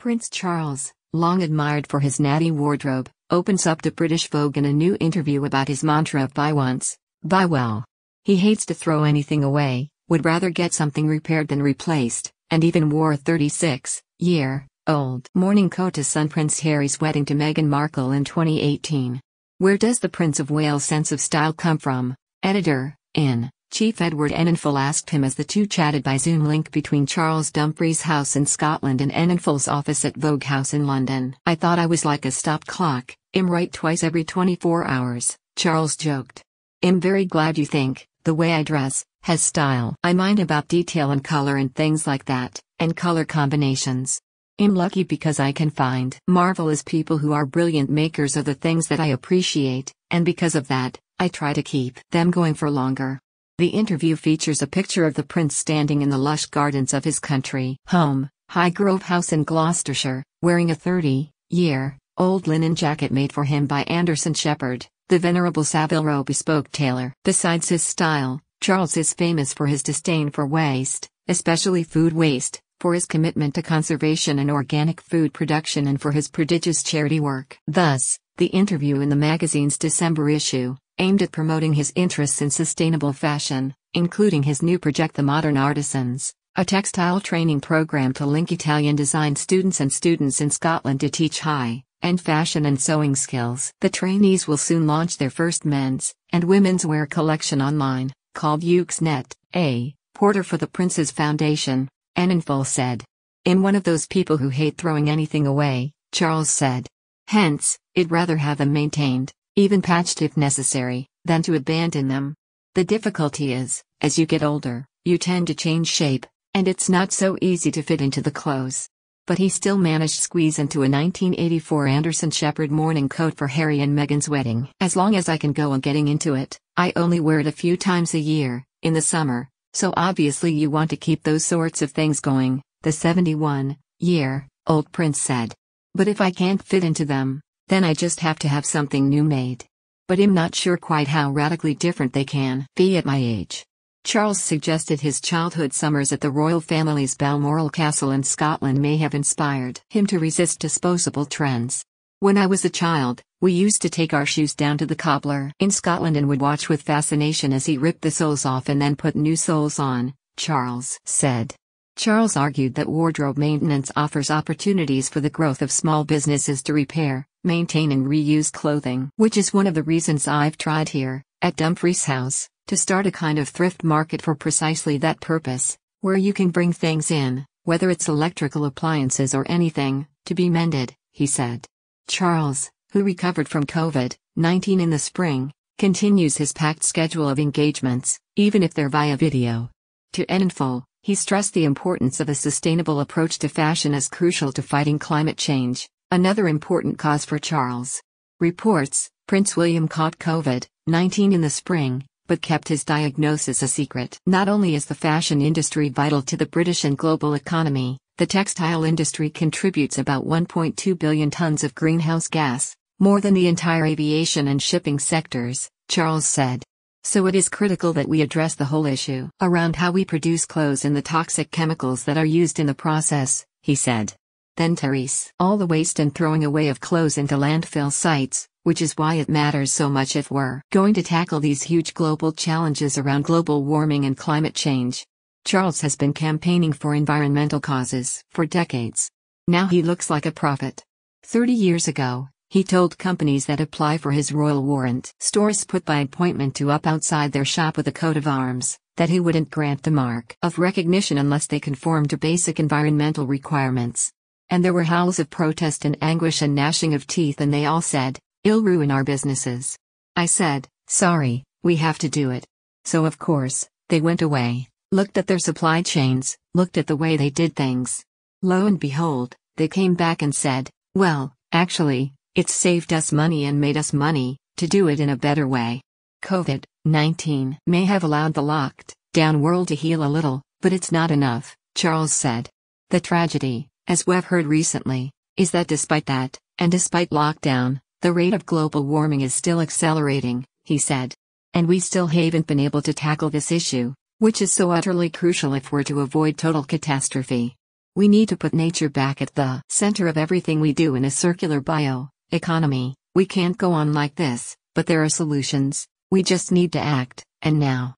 Prince Charles, long admired for his natty wardrobe, opens up to British Vogue in a new interview about his mantra of buy once, buy well. He hates to throw anything away, would rather get something repaired than replaced, and even wore a 36 year old morning coat to son Prince Harry's wedding to Meghan Markle in 2018. Where does the Prince of Wales' sense of style come from? Editor, in. Chief Edward Enninful asked him as the two chatted by Zoom link between Charles Dumfries' house in Scotland and Enninful's office at Vogue House in London. I thought I was like a stop clock, am right twice every 24 hours, Charles joked. i Am very glad you think, the way I dress, has style. I mind about detail and color and things like that, and color combinations. I'm lucky because I can find marvelous people who are brilliant makers of the things that I appreciate, and because of that, I try to keep them going for longer. The interview features a picture of the prince standing in the lush gardens of his country home, Highgrove House in Gloucestershire, wearing a 30 year old linen jacket made for him by Anderson Shepherd, the venerable Savile Row bespoke tailor. Besides his style, Charles is famous for his disdain for waste, especially food waste, for his commitment to conservation and organic food production and for his prodigious charity work. Thus, the interview in the magazine's December issue aimed at promoting his interests in sustainable fashion, including his new Project the Modern Artisans, a textile training program to link Italian design students and students in Scotland to teach high and fashion and sewing skills. The trainees will soon launch their first men's and women's wear collection online, called Uxnet, a porter for the Prince's Foundation, Annenful said. In one of those people who hate throwing anything away, Charles said. Hence, it would rather have them maintained even patched if necessary, than to abandon them. The difficulty is, as you get older, you tend to change shape, and it's not so easy to fit into the clothes. But he still managed to squeeze into a 1984 Anderson Shepherd morning coat for Harry and Meghan's wedding. As long as I can go on getting into it, I only wear it a few times a year, in the summer, so obviously you want to keep those sorts of things going, the 71 year old prince said. But if I can't fit into them, then I just have to have something new made. But I'm not sure quite how radically different they can be at my age. Charles suggested his childhood summers at the royal family's Balmoral Castle in Scotland may have inspired him to resist disposable trends. When I was a child, we used to take our shoes down to the cobbler in Scotland and would watch with fascination as he ripped the soles off and then put new soles on, Charles said. Charles argued that wardrobe maintenance offers opportunities for the growth of small businesses to repair, maintain, and reuse clothing, which is one of the reasons I've tried here, at Dumfries House, to start a kind of thrift market for precisely that purpose, where you can bring things in, whether it's electrical appliances or anything, to be mended, he said. Charles, who recovered from COVID 19 in the spring, continues his packed schedule of engagements, even if they're via video. To Eninfo, he stressed the importance of a sustainable approach to fashion as crucial to fighting climate change, another important cause for Charles. Reports Prince William caught COVID 19 in the spring, but kept his diagnosis a secret. Not only is the fashion industry vital to the British and global economy, the textile industry contributes about 1.2 billion tons of greenhouse gas, more than the entire aviation and shipping sectors, Charles said. So it is critical that we address the whole issue around how we produce clothes and the toxic chemicals that are used in the process, he said. Then Therese, all the waste and throwing away of clothes into landfill sites, which is why it matters so much if we're going to tackle these huge global challenges around global warming and climate change. Charles has been campaigning for environmental causes for decades. Now he looks like a prophet. 30 years ago, he told companies that apply for his royal warrant. Stores put by appointment to up outside their shop with a coat of arms, that he wouldn't grant the mark of recognition unless they conformed to basic environmental requirements. And there were howls of protest and anguish and gnashing of teeth and they all said, it'll ruin our businesses. I said, sorry, we have to do it. So of course, they went away, looked at their supply chains, looked at the way they did things. Lo and behold, they came back and said, well, actually, it saved us money and made us money to do it in a better way. COVID 19 may have allowed the locked down world to heal a little, but it's not enough, Charles said. The tragedy, as we've heard recently, is that despite that, and despite lockdown, the rate of global warming is still accelerating, he said. And we still haven't been able to tackle this issue, which is so utterly crucial if we're to avoid total catastrophe. We need to put nature back at the center of everything we do in a circular bio Economy, we can't go on like this, but there are solutions, we just need to act, and now.